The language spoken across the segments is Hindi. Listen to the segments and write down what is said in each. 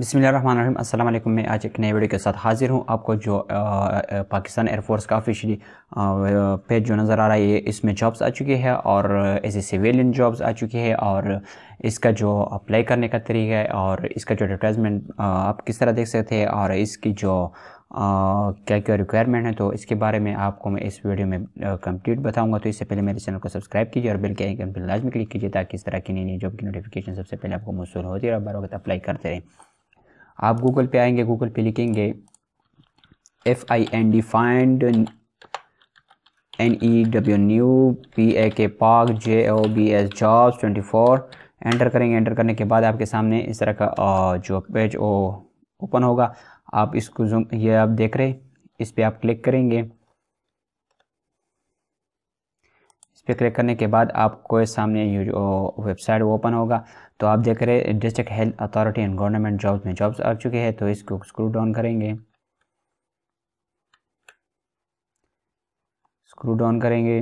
बिसमीम अस्सलाम वालेकुम मैं आज एक नए वीडियो के साथ हाज़िर हूँ आपको जो आ, पाकिस्तान एयरफोर्स का ऑफिशियली पेज जो नज़र आ रहा है इसमें जॉब्स आ चुकी है और एज ए सिविलियन जॉब्स आ चुकी है और इसका जो अप्लाई करने का तरीका है और इसका जो एडवर्टाइजमेंट आप किस तरह देख सकते हैं और इसकी जो आ, क्या क्या रिक्वायरमेंट है तो इसके बारे में आपको मैं इस वीडियो में कंप्लीट बताऊंगा तो इससे पहले मेरे चैनल को सब्सक्राइब कीजिए और बिल के आइकन पर लाजमी क्लिक कीजिए ताकि इस तरह की नई नई जॉब की नोटिफिकेशन सबसे पहले आपको मौसू होती है और बार वक्त अप्लाई करते रहें आप गूगल पे आएंगे गूगल पे लिखेंगे F I N D find N E W new P A K park J O B S jobs twenty four enter करेंगे एंटर करने के बाद आपके सामने इस तरह का जो पेज ओपन होगा आप इसको जूम ये आप देख रहे हैं इस पर आप क्लिक करेंगे इस पर क्लिक करने के बाद आपको सामने वेबसाइट ओपन होगा तो आप देख रहे हैं district health authority and government jobs में जॉब्स आ चुके हैं तो इसको स्क्रू डाउन करेंगे स्क्रू डाउन करेंगे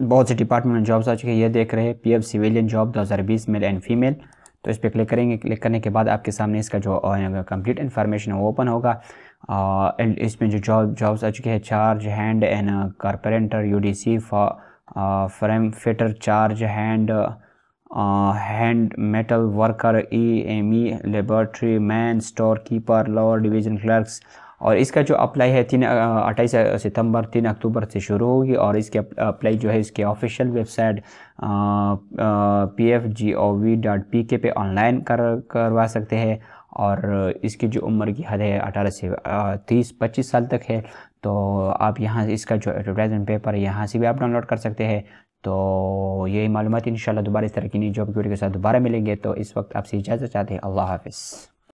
बहुत से डिपार्टमेंट में जॉब्स आ चुके हैं ये देख रहे हैं PF civilian job 2020 male and female तो इस पर क्लिक करेंगे क्लिक करने के बाद आपके सामने इसका जो कंप्लीट इन्फॉर्मेशन है वो ओपन होगा इसमें जो जॉब जॉब्स आ चुके हैं charge hand and carpenter U D C for frame fitter charge hand hand metal worker E e M E e, laboratory man store keeper lower division clerks और इसका जो अप्लाई है तीन अट्ठाईस सितंबर तीन अक्टूबर से शुरू होगी और इसके अप्लाई जो है इसके official website P F G O V dot P K पे ऑनलाइन कर करवा सकते हैं और इसकी जो उम्र की हद है अठारह से तीस पच्चीस साल तक है तो आप यहाँ इसका जो एडवर्टाइजमेंट पेपर है यहाँ से भी आप डाउनलोड कर सकते हैं तो यही मालूम इन शाला दोबारा इस तरह की नई जॉब वीडियो के साथ दोबारा मिलेंगे तो इस वक्त आपसे इजाज़त चाहते हैं अल्लाह हाफिज़